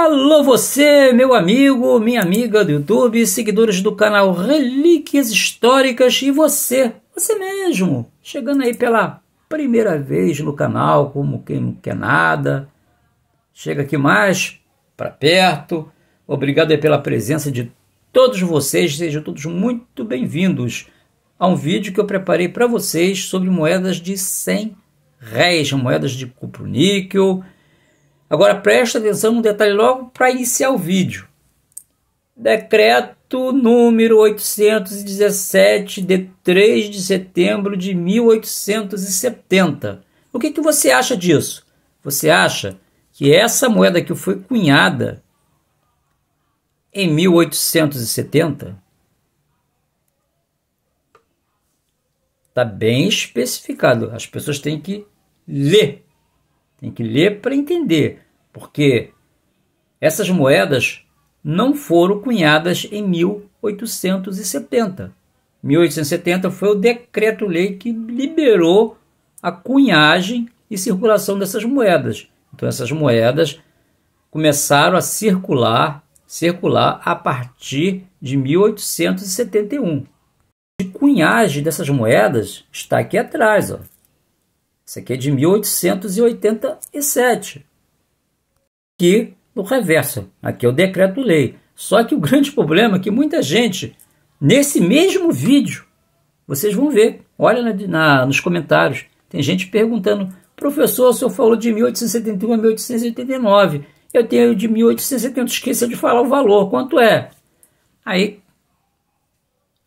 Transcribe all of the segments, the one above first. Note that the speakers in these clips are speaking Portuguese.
Alô você, meu amigo, minha amiga do YouTube, seguidores do canal Relíquias Históricas e você, você mesmo, chegando aí pela primeira vez no canal, como quem não quer nada, chega aqui mais para perto. Obrigado aí pela presença de todos vocês, sejam todos muito bem-vindos a um vídeo que eu preparei para vocês sobre moedas de 100 réis, moedas de cupro-níquel, Agora preste atenção no detalhe logo para iniciar o vídeo. Decreto número 817 de 3 de setembro de 1870. O que, que você acha disso? Você acha que essa moeda que foi cunhada em 1870 está bem especificado. As pessoas têm que ler tem que ler para entender, porque essas moedas não foram cunhadas em 1870. 1870 foi o decreto-lei que liberou a cunhagem e circulação dessas moedas. Então essas moedas começaram a circular, circular a partir de 1871. De cunhagem dessas moedas está aqui atrás, ó. Isso aqui é de 1887, que no reverso, aqui é o decreto-lei. Só que o grande problema é que muita gente, nesse mesmo vídeo, vocês vão ver, olha na, na, nos comentários, tem gente perguntando, professor, o senhor falou de 1871 a 1889, eu tenho de 1870, esqueça de falar o valor, quanto é? Aí,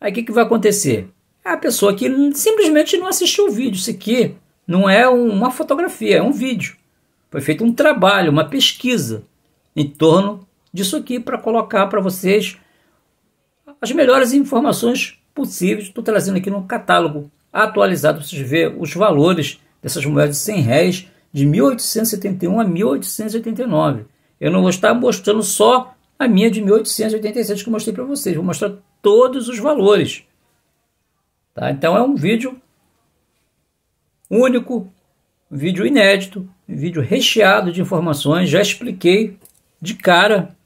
aí o que, que vai acontecer? É a pessoa que simplesmente não assistiu o vídeo, isso aqui não é uma fotografia, é um vídeo. Foi feito um trabalho, uma pesquisa em torno disso aqui para colocar para vocês as melhores informações possíveis. Estou trazendo aqui no catálogo atualizado para vocês verem os valores dessas moedas de 100 réis de 1871 a 1889. Eu não vou estar mostrando só a minha de 1887 que eu mostrei para vocês. Vou mostrar todos os valores. Tá? Então é um vídeo único, vídeo inédito, vídeo recheado de informações. Já expliquei de cara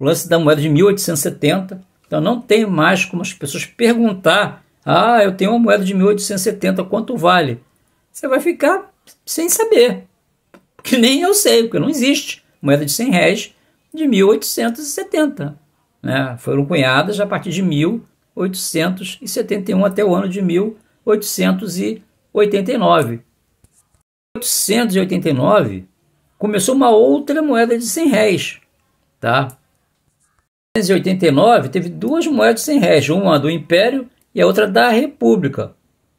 o lance da moeda de 1870. Então não tem mais como as pessoas perguntar: "Ah, eu tenho uma moeda de 1870, quanto vale?". Você vai ficar sem saber, que nem eu sei, porque não existe moeda de 100 réis de 1870. Né? Foram cunhadas a partir de 1871 até o ano de 1870. 889. 889 começou uma outra moeda de 100 réis, tá? 889 teve duas moedas de 100 réis, uma do Império e a outra da República.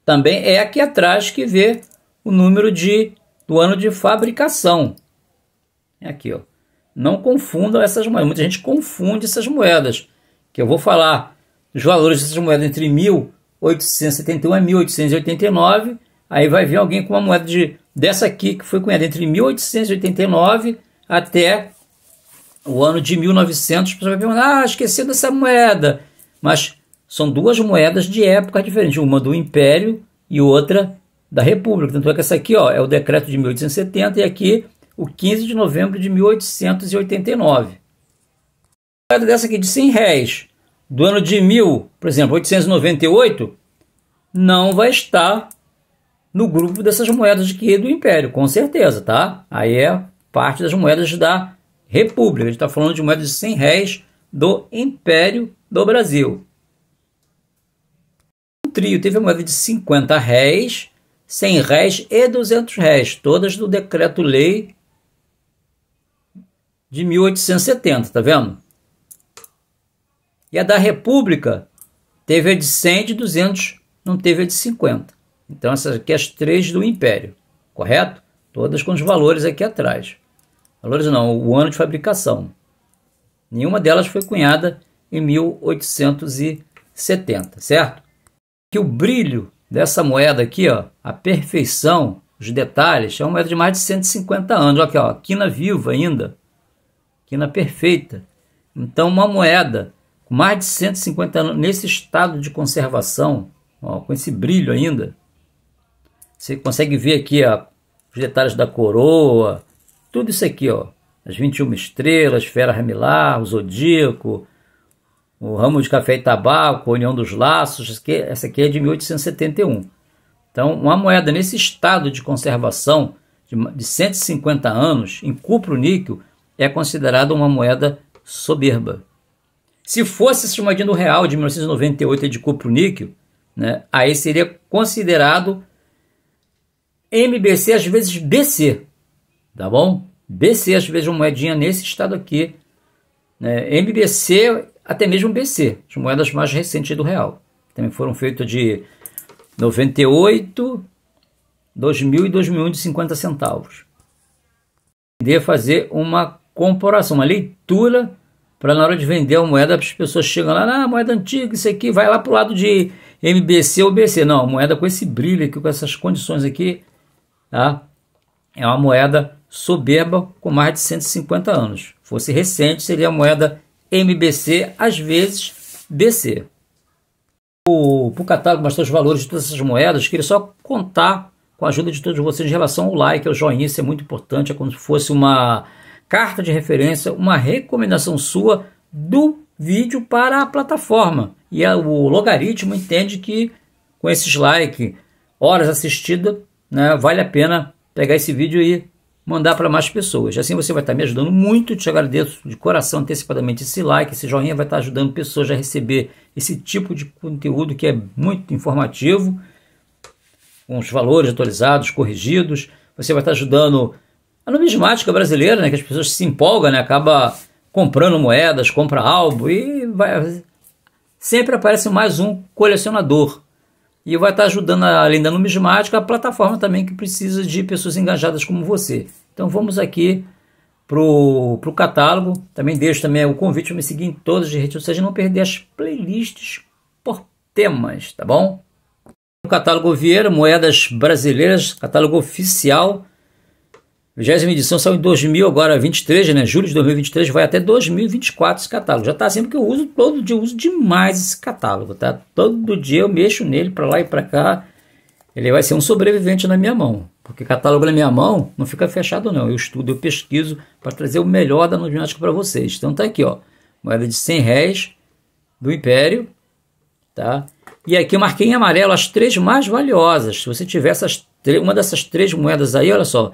Também é aqui atrás que vê o número de do ano de fabricação. É aqui, ó. Não confundam essas moedas. Muita gente confunde essas moedas, que eu vou falar dos valores dessas moedas entre mil 1871 a 1889, aí vai vir alguém com uma moeda de, dessa aqui que foi cunhada entre 1889 até o ano de 1900. Você vai perguntar, ah, esqueci dessa moeda. Mas são duas moedas de época diferentes, uma do Império e outra da República. Tanto é que essa aqui ó, é o decreto de 1870 e aqui o 15 de novembro de 1889. Moeda dessa aqui de 100 réis do ano de mil, por exemplo, 898, não vai estar no grupo dessas moedas que do Império, com certeza, tá? Aí é parte das moedas da República. A gente está falando de moedas de 100 réis do Império do Brasil. O trio teve a moeda de 50 réis, 100 réis e 200 réis, todas do Decreto-Lei de 1870, tá vendo? E a da República teve a de 100, de 200, não teve a de 50. Então essas aqui as três do Império, correto? Todas com os valores aqui atrás. Valores não, o ano de fabricação. Nenhuma delas foi cunhada em 1870, certo? Que o brilho dessa moeda aqui, ó, a perfeição, os detalhes, é uma moeda de mais de 150 anos. Olha aqui, ó, quina viva ainda, quina perfeita. Então, uma moeda mais de 150 anos, nesse estado de conservação, ó, com esse brilho ainda. Você consegue ver aqui ó, os detalhes da coroa, tudo isso aqui, ó, as 21 estrelas, fera ramilar, o zodíaco, o ramo de café e tabaco, a união dos laços, essa aqui é de 1871. Então, uma moeda nesse estado de conservação de 150 anos, em cupro-níquel, é considerada uma moeda soberba. Se fosse estimadinho de real de 1998 de cupro níquel, né, aí seria considerado MBC às vezes BC, tá bom? BC às vezes uma moedinha nesse estado aqui, né, MBC até mesmo BC, as moedas mais recentes do real, também foram feitas de 98, 2000 e 2001 de 50 centavos. De fazer uma comparação, uma leitura para na hora de vender a moeda, as pessoas chegam lá, ah, moeda antiga, isso aqui, vai lá para o lado de MBC ou BC. Não, moeda com esse brilho aqui, com essas condições aqui, tá? é uma moeda soberba com mais de 150 anos. Fosse recente, seria a moeda MBC, às vezes BC. Para o catálogo mostrar os valores de todas essas moedas, queria só contar com a ajuda de todos vocês em relação ao like, ao joinha, isso é muito importante, é como se fosse uma carta de referência, uma recomendação sua do vídeo para a plataforma. E o logaritmo entende que com esses likes, horas assistidas, né, vale a pena pegar esse vídeo e mandar para mais pessoas. Assim você vai estar me ajudando muito. Te agradeço de coração antecipadamente esse like, esse joinha vai estar ajudando pessoas a receber esse tipo de conteúdo que é muito informativo, com os valores atualizados, corrigidos. Você vai estar ajudando a é numismática brasileira, né, que as pessoas se empolgam, né, acaba comprando moedas, compra álbum e vai sempre aparece mais um colecionador. E vai estar ajudando, além da numismática, a plataforma também que precisa de pessoas engajadas como você. Então vamos aqui para o catálogo. Também deixo também o convite para me seguir em todas as redes, ou seja, não perder as playlists por temas, tá bom? O catálogo Vieira, Moedas Brasileiras, catálogo oficial 20 edição saiu em 2000, agora 23, né? Julho de 2023 vai até 2024 esse catálogo. Já tá sempre que eu uso, todo dia uso demais esse catálogo, tá? Todo dia eu mexo nele para lá e para cá. Ele vai ser um sobrevivente na minha mão, porque catálogo na minha mão não fica fechado não. Eu estudo, eu pesquiso para trazer o melhor da numismática para vocês. Então tá aqui, ó, moeda de 100 réis do Império, tá? E aqui eu marquei em amarelo as três mais valiosas. Se você tiver essas uma dessas três moedas aí, olha só,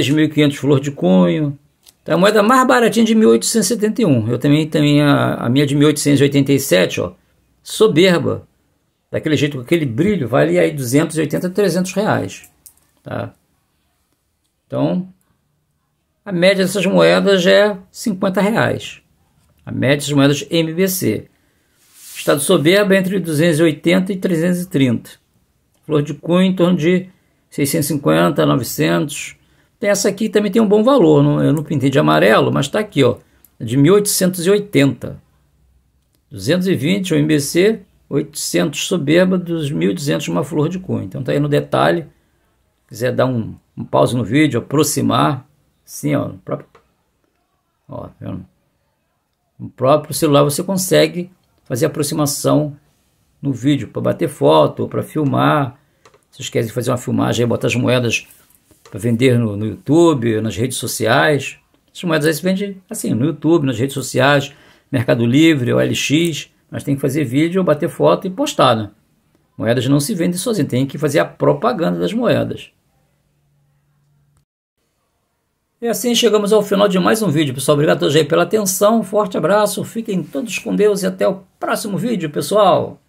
6.500 flor de cunho. Então, a moeda mais baratinha é de 1871. Eu também tenho a, a minha é de 1887, ó, soberba. Daquele jeito, com aquele brilho, vale aí 280, 300 reais. Tá? Então, a média dessas moedas é 50 reais. A média dessas moedas MBC. Estado soberba entre 280 e 330. Flor de cunho em torno de 650, 900. Essa aqui também tem um bom valor, não, eu não pintei de amarelo, mas está aqui, ó, de 1880. 220 o MBC, 800 soberba, dos 1200 uma flor de cunho. Então tá aí no detalhe, quiser dar um, um pause no vídeo, aproximar, sim, ó, no próprio, ó, tá no próprio celular você consegue fazer aproximação no vídeo para bater foto, para filmar. Se vocês querem fazer uma filmagem, bota as moedas para vender no, no, YouTube, nas redes sociais. Essas moedas aí se vende assim, no YouTube, nas redes sociais, Mercado Livre, OLX, mas tem que fazer vídeo, bater foto e postar, né? Moedas não se vendem sozinhas, tem que fazer a propaganda das moedas. E assim chegamos ao final de mais um vídeo, pessoal. Obrigado a todos aí pela atenção, um forte abraço, fiquem todos com Deus e até o próximo vídeo, pessoal.